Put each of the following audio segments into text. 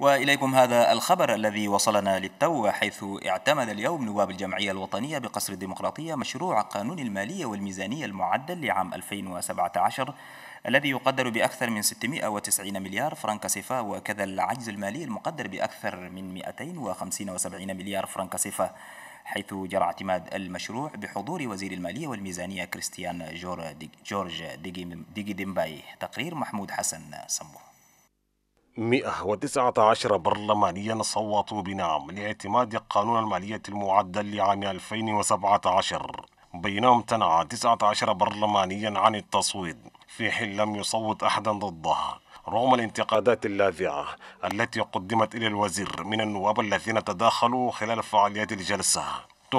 وإليكم هذا الخبر الذي وصلنا للتو حيث اعتمد اليوم نواب الجمعية الوطنية بقصر الديمقراطية مشروع قانون المالية والميزانية المعدل لعام 2017 الذي يقدر بأكثر من 690 مليار فرنك سيفا وكذا العجز المالي المقدر بأكثر من 275 مليار فرنك سيفا حيث جرى اعتماد المشروع بحضور وزير المالية والميزانية كريستيان جورج ديجي ديمباي تقرير محمود حسن سمو 119 برلمانيا صوتوا بنعم لاعتماد قانون المالية المعدل لعام 2017 بينهم امتنع 19 برلمانيا عن التصويت في حين لم يصوت أحدا ضده رغم الانتقادات اللاذعة التي قدمت إلى الوزير من النواب الذين تداخلوا خلال فعاليات الجلسة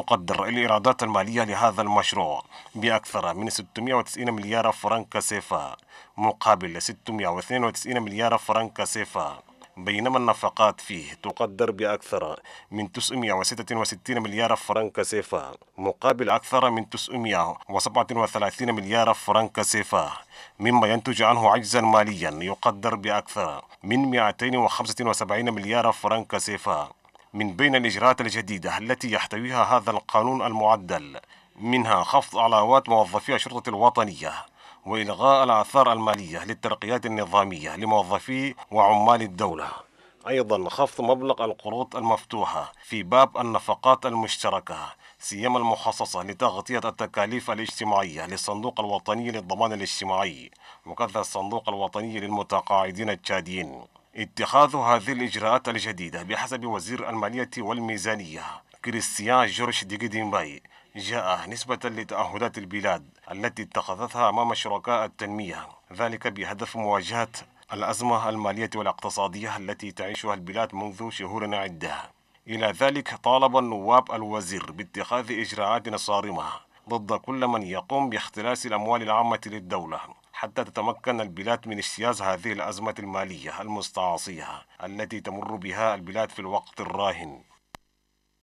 تقدر الإيرادات المالية لهذا المشروع بأكثر من 690 مليار فرنك سيفا مقابل 692 مليار فرنك سيفا بينما النفقات فيه تقدر بأكثر من 966 مليار فرنك سيفا مقابل أكثر من 937 مليار فرنك سيفا مما ينتج عنه عجزا ماليا يقدر بأكثر من 275 مليار فرنك سيفا من بين الإجراءات الجديدة التي يحتويها هذا القانون المعدل منها خفض علاوات موظفي الشرطة الوطنية وإلغاء الآثار المالية للترقيات النظامية لموظفي وعمال الدولة أيضا خفض مبلغ القروض المفتوحة في باب النفقات المشتركة سيما المخصصة لتغطية التكاليف الاجتماعية للصندوق الوطني للضمان الاجتماعي وكذا الصندوق الوطني للمتقاعدين التشاديين اتخاذ هذه الإجراءات الجديدة بحسب وزير المالية والميزانية كريستيان جورج ديجيدينباي جاء نسبة لتعهدات البلاد التي اتخذتها أمام شركاء التنمية ذلك بهدف مواجهة الأزمة المالية والاقتصادية التي تعيشها البلاد منذ شهور عدة إلى ذلك طالب النواب الوزير باتخاذ إجراءات صارمة ضد كل من يقوم باختلاس الأموال العامة للدولة حتى تتمكن البلاد من اجتياز هذه الأزمة المالية المستعصية التي تمر بها البلاد في الوقت الراهن